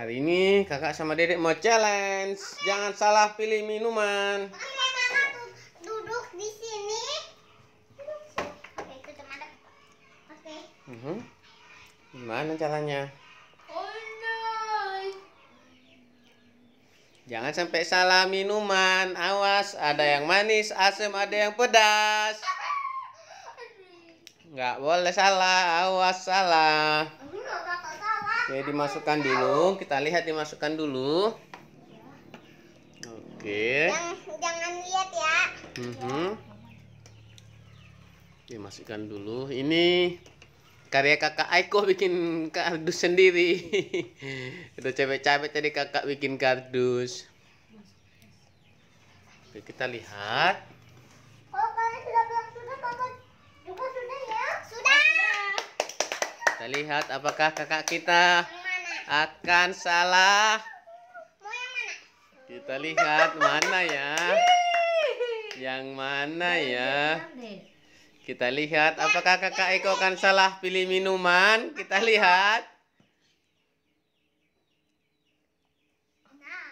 Hari ini kakak sama dedek mau challenge. Jangan salah pilih minuman. duduk di sini. Oke, mhm. Gimana caranya? Jangan sampai salah minuman. Awas, ada yang manis, asam, ada yang pedas. Nggak boleh salah, awas salah. Oke, dimasukkan dulu. Kita lihat dimasukkan dulu. Oke. Jangan, jangan lihat ya. Mm -hmm. Dimasukkan dulu. Ini karya kakak Aiko bikin kardus sendiri. Itu capek-capek tadi kakak bikin kardus. Oke, kita lihat. Kita lihat apakah kakak kita akan salah. Kita lihat mana ya. Yang mana ya. Kita lihat apakah kakak Eko akan salah pilih minuman. Kita lihat.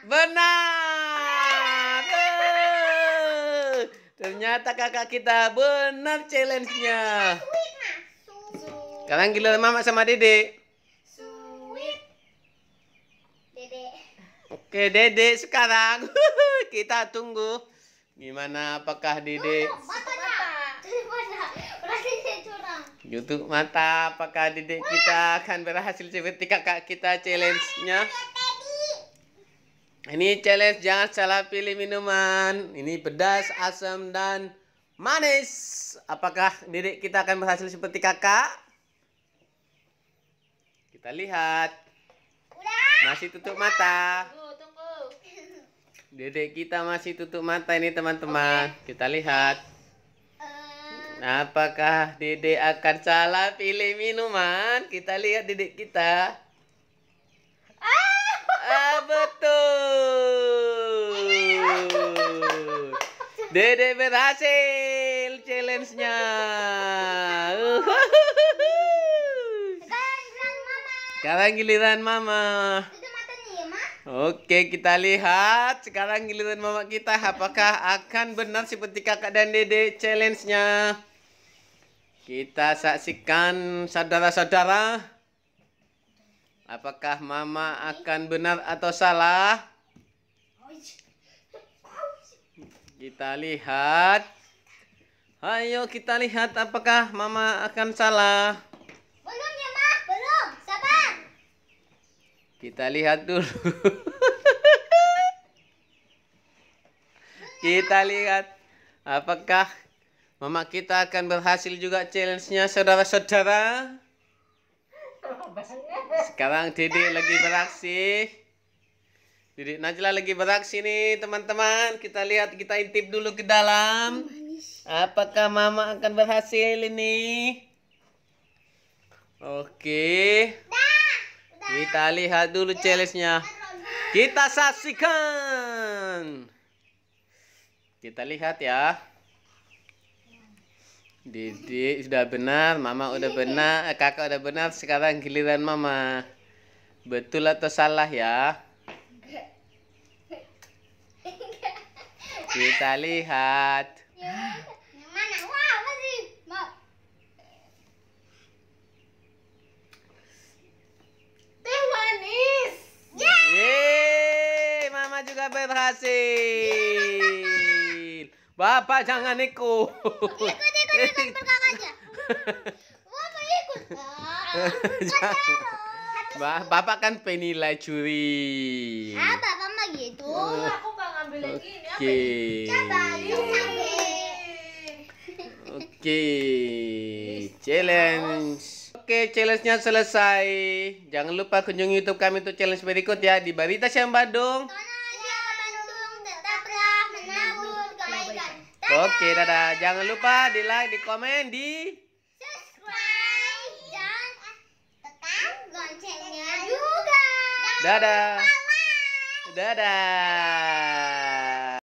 Benar. Ternyata kakak kita benar challenge-nya. Sekarang giliran Mama sama Dede. Sweet. Dede. Oke, Dede sekarang. Kita tunggu gimana apakah Dede YouTube mata apakah Dede kita akan berhasil seperti kakak kita challenge-nya? Ini challenge jangan salah pilih minuman. Ini pedas, asam dan manis. Apakah Dede kita akan berhasil seperti kakak? Kita lihat. Masih tutup mata. Dedek kita masih tutup mata ini teman-teman. Kita lihat. Eh. Apakah Dedek akan salah pilih minuman? Kita lihat Dedek kita. Ah, ah betul. Dedek berhasil challenge-nya. Sekarang giliran mama. Ya, Oke, kita lihat sekarang giliran mama kita apakah akan benar seperti kakak dan dede challenge-nya. Kita saksikan saudara-saudara. Apakah mama akan benar atau salah? Kita lihat. Ayo kita lihat apakah mama akan salah. Belum kita lihat dulu. kita lihat apakah mama kita akan berhasil juga challenge-nya saudara-saudara. Sekarang Didi lagi beraksi. Didi Najla lagi beraksi nih teman-teman. Kita lihat kita intip dulu ke dalam. Apakah mama akan berhasil ini? Oke. Okay. Kita lihat dulu challenge-nya. Kita saksikan. Kita lihat ya. Didi sudah benar, Mama udah benar, eh, Kakak udah benar. Sekarang giliran Mama. Betul atau salah ya? Kita lihat. Ya. juga berhasil. Bapak jangan ikut. Ikut, ikut, ikut aja. Bapak ikut. Bapak, bapak kan penilai juri. Ah, bapak mah gitu. Aku lagi Oke. Oke. Challenge. Oke, challenge-nya selesai. Jangan lupa kunjungi YouTube kami untuk challenge berikut ya di Barita Syam Badung. Oke, dadah. Jangan lupa di like, di komen, di subscribe dan tekan loncengnya juga. Dadah. Dadah.